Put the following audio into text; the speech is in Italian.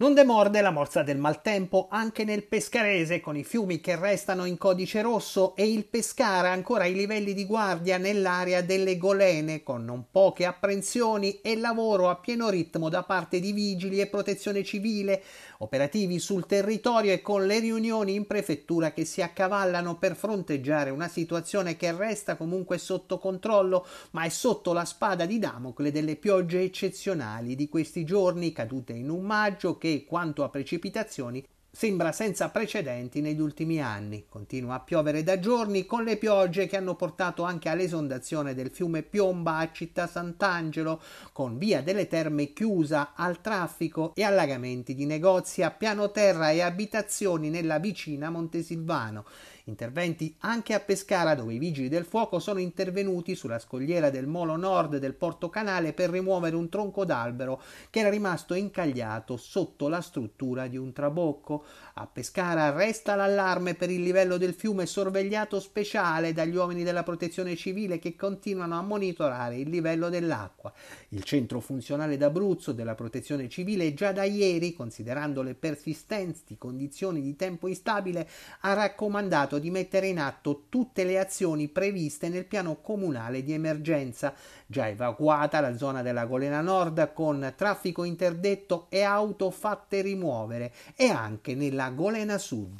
Non demorde la morsa del maltempo anche nel Pescarese, con i fiumi che restano in codice rosso e il Pescara ancora ai livelli di guardia nell'area delle Golene, con non poche apprensioni e lavoro a pieno ritmo da parte di vigili e protezione civile, operativi sul territorio e con le riunioni in prefettura che si accavallano per fronteggiare una situazione che resta comunque sotto controllo, ma è sotto la spada di Damocle delle piogge eccezionali di questi giorni, cadute in un maggio che che quanto a precipitazioni sembra senza precedenti negli ultimi anni. Continua a piovere da giorni con le piogge che hanno portato anche all'esondazione del fiume Piomba a Città Sant'Angelo, con Via delle Terme chiusa al traffico e allagamenti di negozi a piano terra e abitazioni nella vicina Montesilvano. Interventi anche a Pescara, dove i vigili del fuoco sono intervenuti sulla scogliera del molo nord del Porto Canale per rimuovere un tronco d'albero che era rimasto incagliato sotto la struttura di un trabocco. A Pescara resta l'allarme per il livello del fiume sorvegliato speciale dagli uomini della protezione civile che continuano a monitorare il livello dell'acqua. Il centro funzionale d'Abruzzo della protezione civile già da ieri, considerando le persistenti condizioni di tempo instabile, ha raccomandato di mettere in atto tutte le azioni previste nel piano comunale di emergenza, già evacuata la zona della Golena Nord con traffico interdetto e auto fatte rimuovere e anche anche nella Golena Sud.